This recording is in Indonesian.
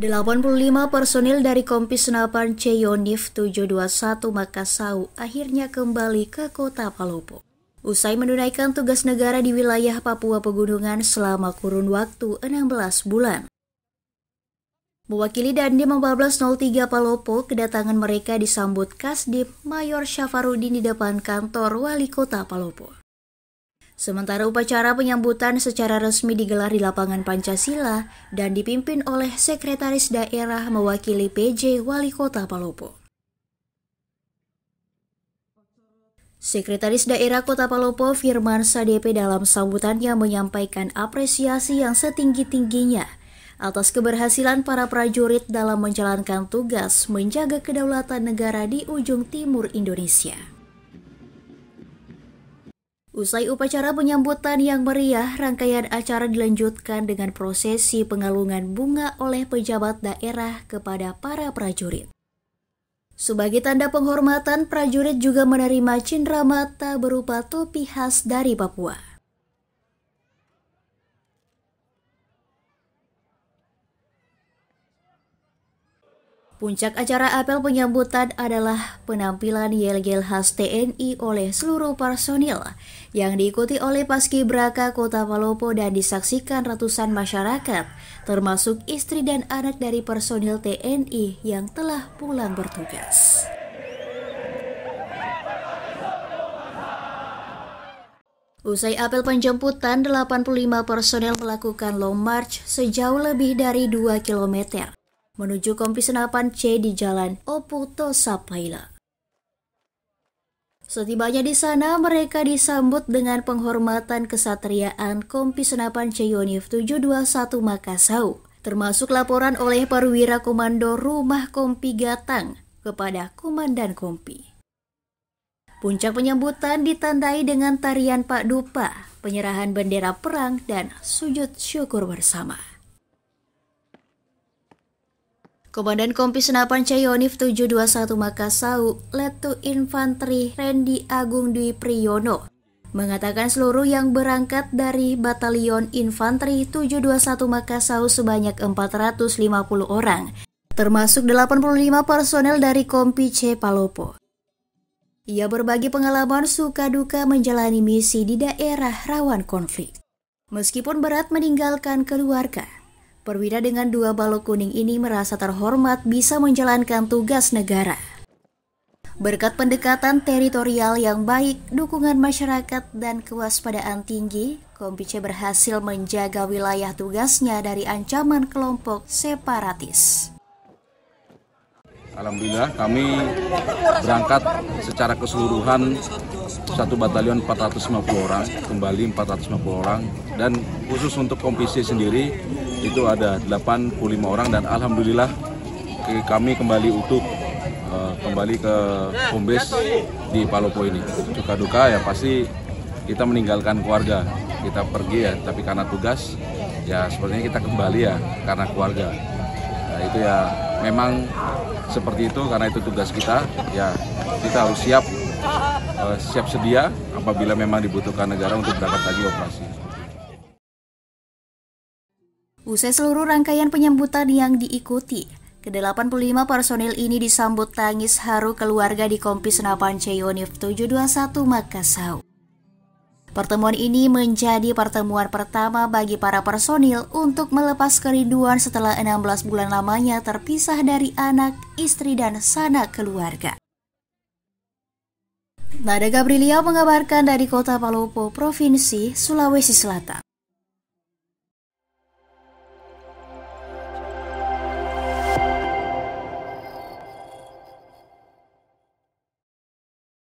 85 personil dari Kompi Senapan Ceyonif 721 Makassau akhirnya kembali ke kota Palopo. Usai menunaikan tugas negara di wilayah Papua Pegunungan selama kurun waktu 16 bulan. Mewakili Dandim 1403 Palopo, kedatangan mereka disambut Kasdim Mayor Syafarudin di depan kantor Wali Kota Palopo. Sementara upacara penyambutan secara resmi digelar di lapangan Pancasila dan dipimpin oleh Sekretaris Daerah mewakili PJ Wali Kota Palopo. Sekretaris Daerah Kota Palopo Firman Sadepe dalam sambutannya menyampaikan apresiasi yang setinggi-tingginya atas keberhasilan para prajurit dalam menjalankan tugas menjaga kedaulatan negara di ujung timur Indonesia. Usai upacara penyambutan yang meriah, rangkaian acara dilanjutkan dengan prosesi pengalungan bunga oleh pejabat daerah kepada para prajurit. Sebagai tanda penghormatan, prajurit juga menerima cindera mata berupa topi khas dari Papua. Puncak acara apel penyambutan adalah penampilan yel-yel khas TNI oleh seluruh personil yang diikuti oleh Paskibraka Kota Palopo dan disaksikan ratusan masyarakat termasuk istri dan anak dari personil TNI yang telah pulang bertugas. Usai apel penjemputan, 85 personel melakukan long march sejauh lebih dari 2 kilometer menuju Kompi Senapan C di Jalan Oputo Sapaila. Setibanya di sana, mereka disambut dengan penghormatan kesatriaan Kompi Senapan C Yonif 721 Makassau, termasuk laporan oleh perwira komando Rumah Kompi Gatang kepada Komandan Kompi. Puncak penyambutan ditandai dengan tarian Pak Dupa, penyerahan bendera perang, dan sujud syukur bersama. Komandan Kompi Senapan Cayonif 721 Makassau, Letu Infanteri Randy Agung Dwi Priyono, mengatakan seluruh yang berangkat dari Batalion Infanteri 721 Makassau sebanyak 450 orang, termasuk 85 personel dari Kompi C Palopo. Ia berbagi pengalaman suka duka menjalani misi di daerah rawan konflik. Meskipun berat meninggalkan keluarga, Perwira dengan dua balok kuning ini merasa terhormat bisa menjalankan tugas negara. Berkat pendekatan teritorial yang baik, dukungan masyarakat, dan kewaspadaan tinggi, Kompice berhasil menjaga wilayah tugasnya dari ancaman kelompok separatis. Alhamdulillah kami berangkat secara keseluruhan satu batalion 450 orang, kembali 450 orang dan khusus untuk kompisi sendiri itu ada 85 orang dan alhamdulillah kami kembali utuh eh, kembali ke kombes di Palopo ini. duka duka ya pasti kita meninggalkan keluarga, kita pergi ya tapi karena tugas ya sepertinya kita kembali ya karena keluarga nah, itu ya memang seperti itu karena itu tugas kita ya kita harus siap uh, siap sedia apabila memang dibutuhkan negara untuk dapat lagi operasi Usai seluruh rangkaian penyambutan yang diikuti, ke-85 personil ini disambut tangis haru keluarga di Kompi Senapan Ceyonif 721 Makassau. Pertemuan ini menjadi pertemuan pertama bagi para personil untuk melepas kerinduan setelah 16 bulan lamanya terpisah dari anak, istri, dan sanak keluarga. Nada Gabrielia mengabarkan dari kota Palopo, Provinsi Sulawesi Selatan.